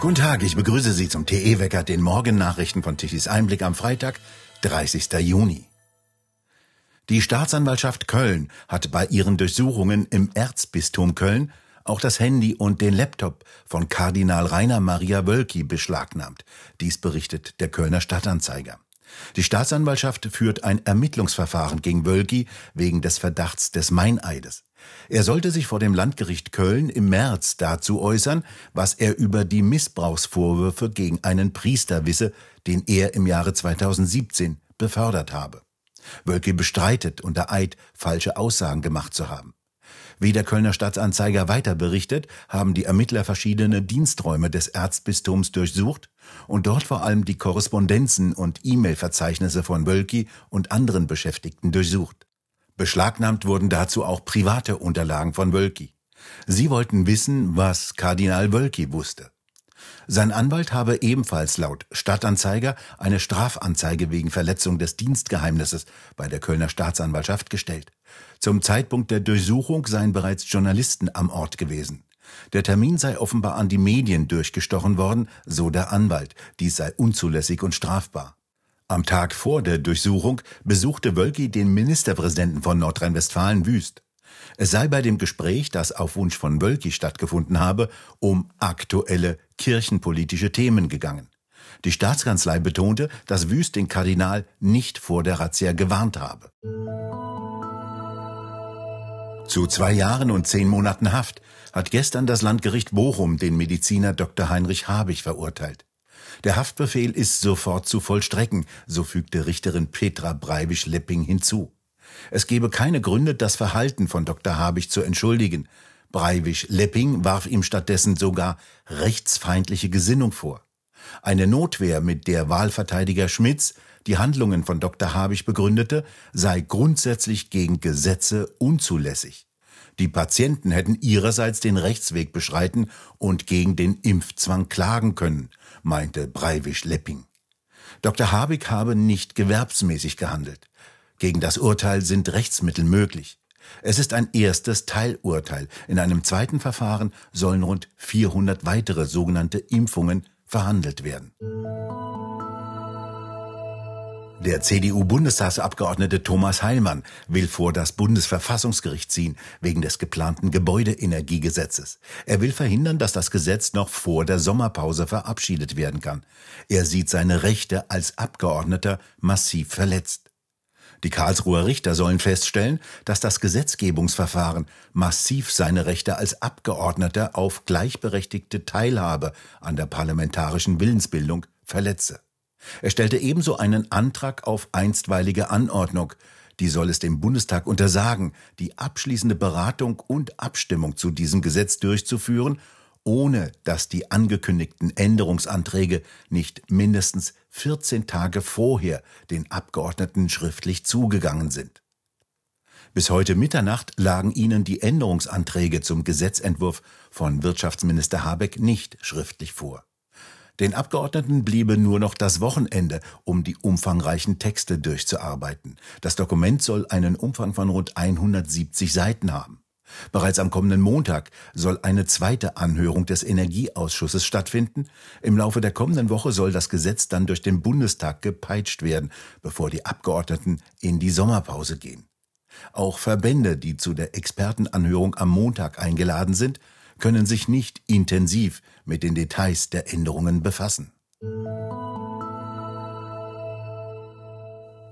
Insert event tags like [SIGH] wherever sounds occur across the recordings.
Guten Tag, ich begrüße Sie zum TE-Wecker, den Morgennachrichten von Tichys Einblick am Freitag, 30. Juni. Die Staatsanwaltschaft Köln hat bei ihren Durchsuchungen im Erzbistum Köln auch das Handy und den Laptop von Kardinal Rainer Maria Wölki beschlagnahmt. Dies berichtet der Kölner Stadtanzeiger. Die Staatsanwaltschaft führt ein Ermittlungsverfahren gegen Wölki wegen des Verdachts des Meineides. Er sollte sich vor dem Landgericht Köln im März dazu äußern, was er über die Missbrauchsvorwürfe gegen einen Priester wisse, den er im Jahre 2017 befördert habe. Wölki bestreitet unter Eid, falsche Aussagen gemacht zu haben. Wie der Kölner Staatsanzeiger weiter berichtet, haben die Ermittler verschiedene Diensträume des Erzbistums durchsucht und dort vor allem die Korrespondenzen und E-Mail-Verzeichnisse von Wölki und anderen Beschäftigten durchsucht. Beschlagnahmt wurden dazu auch private Unterlagen von Wölki. Sie wollten wissen, was Kardinal Wölki wusste. Sein Anwalt habe ebenfalls laut Stadtanzeiger eine Strafanzeige wegen Verletzung des Dienstgeheimnisses bei der Kölner Staatsanwaltschaft gestellt. Zum Zeitpunkt der Durchsuchung seien bereits Journalisten am Ort gewesen. Der Termin sei offenbar an die Medien durchgestochen worden, so der Anwalt. Dies sei unzulässig und strafbar. Am Tag vor der Durchsuchung besuchte Wölki den Ministerpräsidenten von Nordrhein-Westfalen Wüst. Es sei bei dem Gespräch, das auf Wunsch von Wölki stattgefunden habe, um aktuelle kirchenpolitische Themen gegangen. Die Staatskanzlei betonte, dass Wüst den Kardinal nicht vor der Razzia gewarnt habe. Zu zwei Jahren und zehn Monaten Haft hat gestern das Landgericht Bochum den Mediziner Dr. Heinrich Habich verurteilt. Der Haftbefehl ist sofort zu vollstrecken, so fügte Richterin Petra breivisch lepping hinzu. Es gebe keine Gründe, das Verhalten von Dr. Habich zu entschuldigen. breivisch Lepping warf ihm stattdessen sogar rechtsfeindliche Gesinnung vor. Eine Notwehr, mit der Wahlverteidiger Schmitz die Handlungen von Dr. Habich begründete, sei grundsätzlich gegen Gesetze unzulässig. Die Patienten hätten ihrerseits den Rechtsweg beschreiten und gegen den Impfzwang klagen können, meinte Breivisch lepping Dr. Habig habe nicht gewerbsmäßig gehandelt. Gegen das Urteil sind Rechtsmittel möglich. Es ist ein erstes Teilurteil. In einem zweiten Verfahren sollen rund 400 weitere sogenannte Impfungen verhandelt werden. Der CDU-Bundestagsabgeordnete Thomas Heilmann will vor das Bundesverfassungsgericht ziehen wegen des geplanten Gebäudeenergiegesetzes. Er will verhindern, dass das Gesetz noch vor der Sommerpause verabschiedet werden kann. Er sieht seine Rechte als Abgeordneter massiv verletzt. Die Karlsruher Richter sollen feststellen, dass das Gesetzgebungsverfahren massiv seine Rechte als Abgeordneter auf gleichberechtigte Teilhabe an der parlamentarischen Willensbildung verletze. Er stellte ebenso einen Antrag auf einstweilige Anordnung, die soll es dem Bundestag untersagen, die abschließende Beratung und Abstimmung zu diesem Gesetz durchzuführen ohne dass die angekündigten Änderungsanträge nicht mindestens 14 Tage vorher den Abgeordneten schriftlich zugegangen sind. Bis heute Mitternacht lagen ihnen die Änderungsanträge zum Gesetzentwurf von Wirtschaftsminister Habeck nicht schriftlich vor. Den Abgeordneten bliebe nur noch das Wochenende, um die umfangreichen Texte durchzuarbeiten. Das Dokument soll einen Umfang von rund 170 Seiten haben. Bereits am kommenden Montag soll eine zweite Anhörung des Energieausschusses stattfinden. Im Laufe der kommenden Woche soll das Gesetz dann durch den Bundestag gepeitscht werden, bevor die Abgeordneten in die Sommerpause gehen. Auch Verbände, die zu der Expertenanhörung am Montag eingeladen sind, können sich nicht intensiv mit den Details der Änderungen befassen.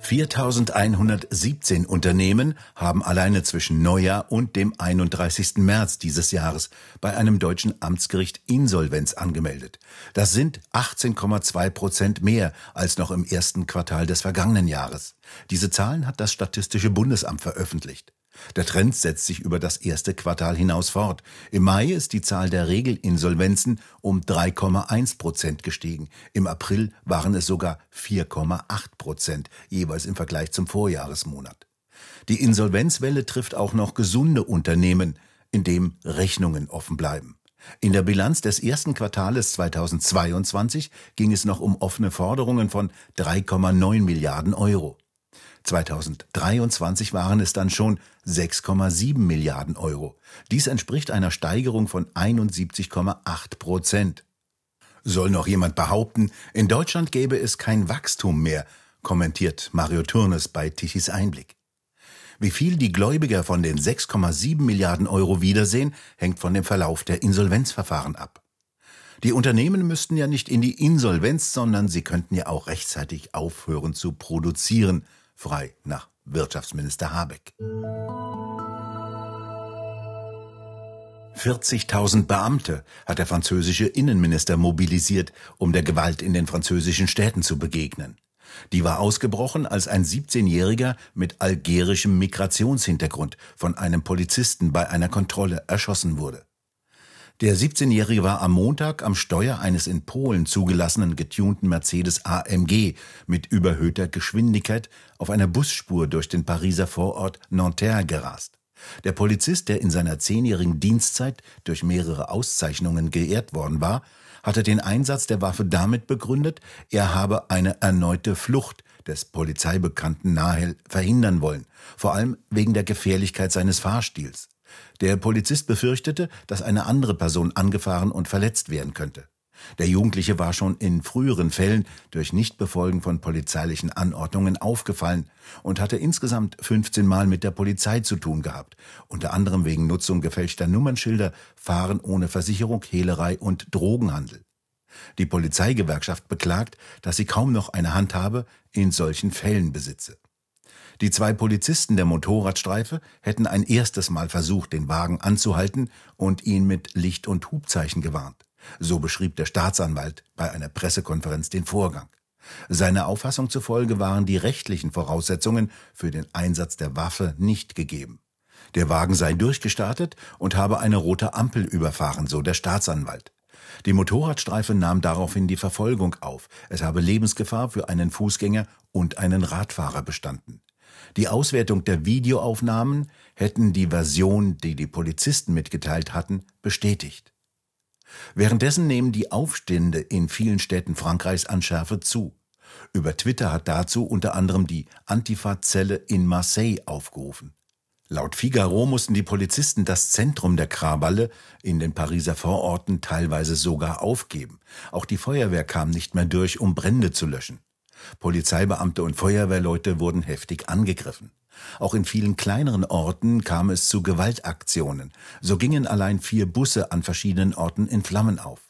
4117 Unternehmen haben alleine zwischen Neujahr und dem 31. März dieses Jahres bei einem deutschen Amtsgericht Insolvenz angemeldet. Das sind 18,2 Prozent mehr als noch im ersten Quartal des vergangenen Jahres. Diese Zahlen hat das Statistische Bundesamt veröffentlicht. Der Trend setzt sich über das erste Quartal hinaus fort. Im Mai ist die Zahl der Regelinsolvenzen um 3,1 Prozent gestiegen. Im April waren es sogar 4,8 Prozent, jeweils im Vergleich zum Vorjahresmonat. Die Insolvenzwelle trifft auch noch gesunde Unternehmen, in dem Rechnungen offen bleiben. In der Bilanz des ersten Quartales 2022 ging es noch um offene Forderungen von 3,9 Milliarden Euro. 2023 waren es dann schon 6,7 Milliarden Euro. Dies entspricht einer Steigerung von 71,8 Prozent. Soll noch jemand behaupten, in Deutschland gäbe es kein Wachstum mehr, kommentiert Mario Turnes bei Tichys Einblick. Wie viel die Gläubiger von den 6,7 Milliarden Euro wiedersehen, hängt von dem Verlauf der Insolvenzverfahren ab. Die Unternehmen müssten ja nicht in die Insolvenz, sondern sie könnten ja auch rechtzeitig aufhören zu produzieren frei nach Wirtschaftsminister Habeck. 40.000 Beamte hat der französische Innenminister mobilisiert, um der Gewalt in den französischen Städten zu begegnen. Die war ausgebrochen, als ein 17-Jähriger mit algerischem Migrationshintergrund von einem Polizisten bei einer Kontrolle erschossen wurde. Der 17-Jährige war am Montag am Steuer eines in Polen zugelassenen getunten Mercedes AMG mit überhöhter Geschwindigkeit auf einer Busspur durch den Pariser Vorort Nanterre gerast. Der Polizist, der in seiner zehnjährigen Dienstzeit durch mehrere Auszeichnungen geehrt worden war, hatte den Einsatz der Waffe damit begründet, er habe eine erneute Flucht des polizeibekannten Nahel verhindern wollen, vor allem wegen der Gefährlichkeit seines Fahrstils. Der Polizist befürchtete, dass eine andere Person angefahren und verletzt werden könnte. Der Jugendliche war schon in früheren Fällen durch Nichtbefolgen von polizeilichen Anordnungen aufgefallen und hatte insgesamt 15 Mal mit der Polizei zu tun gehabt, unter anderem wegen Nutzung gefälschter Nummernschilder, Fahren ohne Versicherung, Hehlerei und Drogenhandel. Die Polizeigewerkschaft beklagt, dass sie kaum noch eine Handhabe in solchen Fällen besitze. Die zwei Polizisten der Motorradstreife hätten ein erstes Mal versucht, den Wagen anzuhalten und ihn mit Licht- und Hubzeichen gewarnt. So beschrieb der Staatsanwalt bei einer Pressekonferenz den Vorgang. Seiner Auffassung zufolge waren die rechtlichen Voraussetzungen für den Einsatz der Waffe nicht gegeben. Der Wagen sei durchgestartet und habe eine rote Ampel überfahren, so der Staatsanwalt. Die Motorradstreife nahm daraufhin die Verfolgung auf. Es habe Lebensgefahr für einen Fußgänger und einen Radfahrer bestanden. Die Auswertung der Videoaufnahmen hätten die Version, die die Polizisten mitgeteilt hatten, bestätigt. Währenddessen nehmen die Aufstände in vielen Städten Frankreichs an Schärfe zu. Über Twitter hat dazu unter anderem die Antifa-Zelle in Marseille aufgerufen. Laut Figaro mussten die Polizisten das Zentrum der Krawalle in den Pariser Vororten teilweise sogar aufgeben. Auch die Feuerwehr kam nicht mehr durch, um Brände zu löschen. Polizeibeamte und Feuerwehrleute wurden heftig angegriffen. Auch in vielen kleineren Orten kam es zu Gewaltaktionen. So gingen allein vier Busse an verschiedenen Orten in Flammen auf.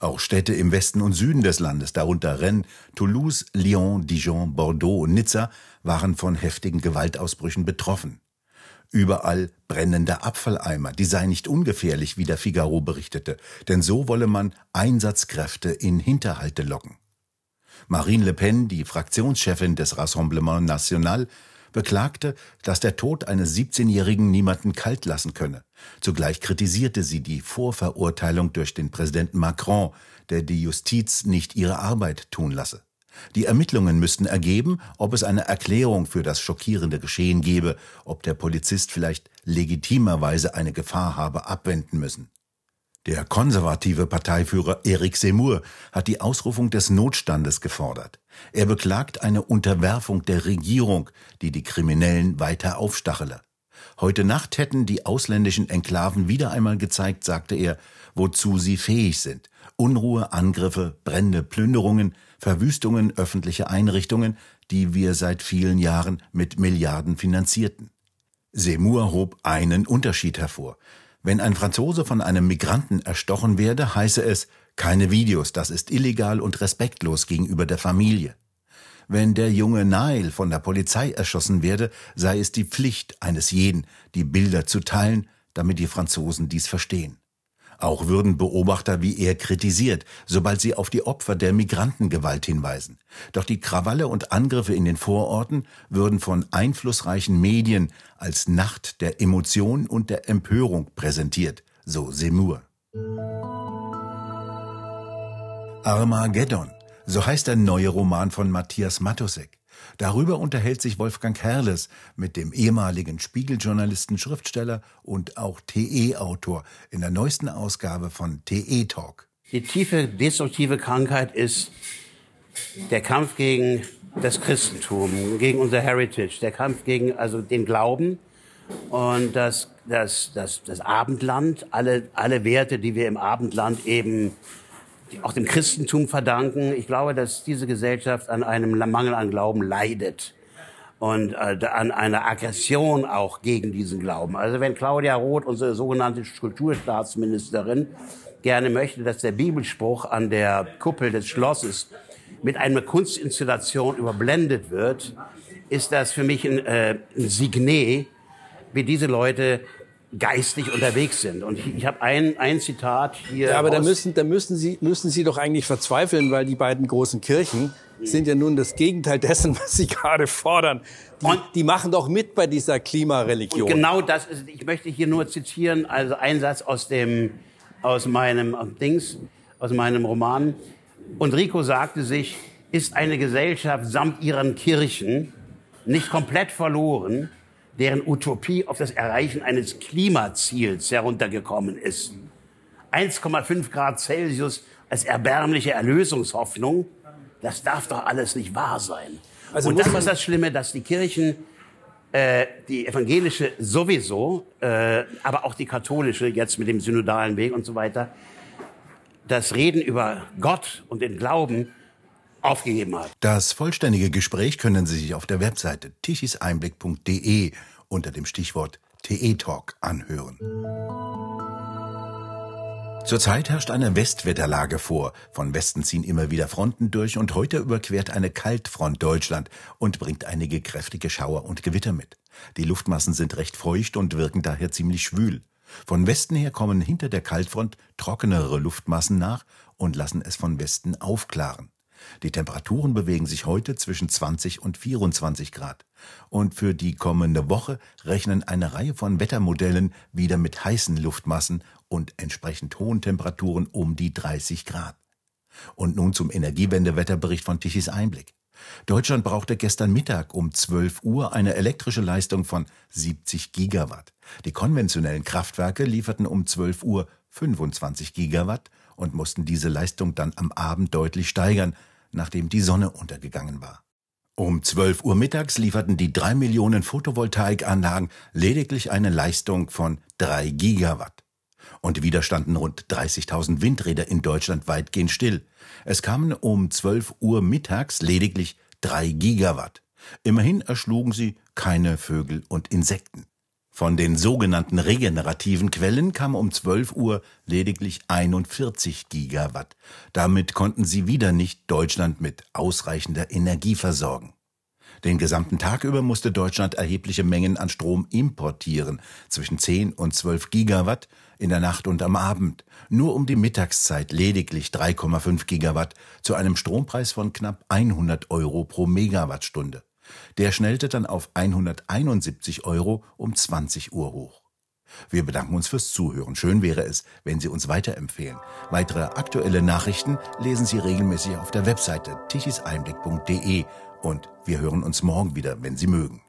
Auch Städte im Westen und Süden des Landes, darunter Rennes, Toulouse, Lyon, Dijon, Bordeaux und Nizza, waren von heftigen Gewaltausbrüchen betroffen. Überall brennende Abfalleimer, die seien nicht ungefährlich, wie der Figaro berichtete, denn so wolle man Einsatzkräfte in Hinterhalte locken. Marine Le Pen, die Fraktionschefin des Rassemblement National, beklagte, dass der Tod eines 17-Jährigen niemanden kalt lassen könne. Zugleich kritisierte sie die Vorverurteilung durch den Präsidenten Macron, der die Justiz nicht ihre Arbeit tun lasse. Die Ermittlungen müssten ergeben, ob es eine Erklärung für das schockierende Geschehen gebe, ob der Polizist vielleicht legitimerweise eine Gefahr habe abwenden müssen. Der konservative Parteiführer Eric Seymour hat die Ausrufung des Notstandes gefordert. Er beklagt eine Unterwerfung der Regierung, die die Kriminellen weiter aufstachele. Heute Nacht hätten die ausländischen Enklaven wieder einmal gezeigt, sagte er, wozu sie fähig sind. Unruhe, Angriffe, Brände, Plünderungen, Verwüstungen öffentlicher Einrichtungen, die wir seit vielen Jahren mit Milliarden finanzierten. Seymour hob einen Unterschied hervor. Wenn ein Franzose von einem Migranten erstochen werde, heiße es keine Videos, das ist illegal und respektlos gegenüber der Familie. Wenn der junge Nile von der Polizei erschossen werde, sei es die Pflicht eines jeden, die Bilder zu teilen, damit die Franzosen dies verstehen. Auch würden Beobachter wie er kritisiert, sobald sie auf die Opfer der Migrantengewalt hinweisen. Doch die Krawalle und Angriffe in den Vororten würden von einflussreichen Medien als Nacht der Emotion und der Empörung präsentiert, so Semur. Armageddon, so heißt der neue Roman von Matthias Matusek. Darüber unterhält sich Wolfgang Herrles mit dem ehemaligen Spiegeljournalisten, Schriftsteller und auch TE-Autor in der neuesten Ausgabe von TE Talk. Die tiefe destruktive Krankheit ist der Kampf gegen das Christentum, gegen unser Heritage, der Kampf gegen also den Glauben und das, das, das, das Abendland, alle, alle Werte, die wir im Abendland eben auch dem Christentum verdanken. Ich glaube, dass diese Gesellschaft an einem Mangel an Glauben leidet und äh, an einer Aggression auch gegen diesen Glauben. Also wenn Claudia Roth, unsere sogenannte Kulturstaatsministerin, gerne möchte, dass der Bibelspruch an der Kuppel des Schlosses mit einer Kunstinstallation überblendet wird, ist das für mich ein, äh, ein Signet, wie diese Leute geistig unterwegs sind. Und ich, ich habe ein, ein Zitat hier. Ja, aber da müssen, da müssen Sie, müssen Sie doch eigentlich verzweifeln, weil die beiden großen Kirchen sind ja nun das Gegenteil dessen, was Sie [LAUGHS] gerade fordern. Die, und, die machen doch mit bei dieser Klimareligion. Genau das ist, ich möchte hier nur zitieren, also ein Satz aus dem, aus meinem Dings, aus meinem Roman. Und Rico sagte sich, ist eine Gesellschaft samt ihren Kirchen nicht komplett verloren, deren Utopie auf das Erreichen eines Klimaziels heruntergekommen ist. 1,5 Grad Celsius als erbärmliche Erlösungshoffnung, das darf doch alles nicht wahr sein. Also Und das ist das Schlimme, dass die Kirchen, äh, die evangelische sowieso, äh, aber auch die katholische jetzt mit dem synodalen Weg und so weiter, das Reden über Gott und den Glauben aufgegeben hat. Das vollständige Gespräch können Sie sich auf der Webseite tichiseinblick.de unter dem Stichwort TE Talk anhören. Zurzeit herrscht eine Westwetterlage vor. Von Westen ziehen immer wieder Fronten durch und heute überquert eine Kaltfront Deutschland und bringt einige kräftige Schauer und Gewitter mit. Die Luftmassen sind recht feucht und wirken daher ziemlich schwül. Von Westen her kommen hinter der Kaltfront trockenere Luftmassen nach und lassen es von Westen aufklaren. Die Temperaturen bewegen sich heute zwischen 20 und 24 Grad. Und für die kommende Woche rechnen eine Reihe von Wettermodellen wieder mit heißen Luftmassen und entsprechend hohen Temperaturen um die 30 Grad. Und nun zum Energiewendewetterbericht von Tichys Einblick. Deutschland brauchte gestern Mittag um 12 Uhr eine elektrische Leistung von 70 Gigawatt. Die konventionellen Kraftwerke lieferten um 12 Uhr 25 Gigawatt und mussten diese Leistung dann am Abend deutlich steigern, nachdem die Sonne untergegangen war. Um 12 Uhr mittags lieferten die drei Millionen Photovoltaikanlagen lediglich eine Leistung von drei Gigawatt. Und wieder standen rund 30.000 Windräder in Deutschland weitgehend still. Es kamen um 12 Uhr mittags lediglich drei Gigawatt. Immerhin erschlugen sie keine Vögel und Insekten. Von den sogenannten regenerativen Quellen kam um 12 Uhr lediglich 41 Gigawatt. Damit konnten sie wieder nicht Deutschland mit ausreichender Energie versorgen. Den gesamten Tag über musste Deutschland erhebliche Mengen an Strom importieren, zwischen 10 und 12 Gigawatt in der Nacht und am Abend, nur um die Mittagszeit lediglich 3,5 Gigawatt zu einem Strompreis von knapp 100 Euro pro Megawattstunde. Der schnellte dann auf 171 Euro um 20 Uhr hoch. Wir bedanken uns fürs Zuhören. Schön wäre es, wenn Sie uns weiterempfehlen. Weitere aktuelle Nachrichten lesen Sie regelmäßig auf der Webseite tichiseinblick.de und wir hören uns morgen wieder, wenn Sie mögen.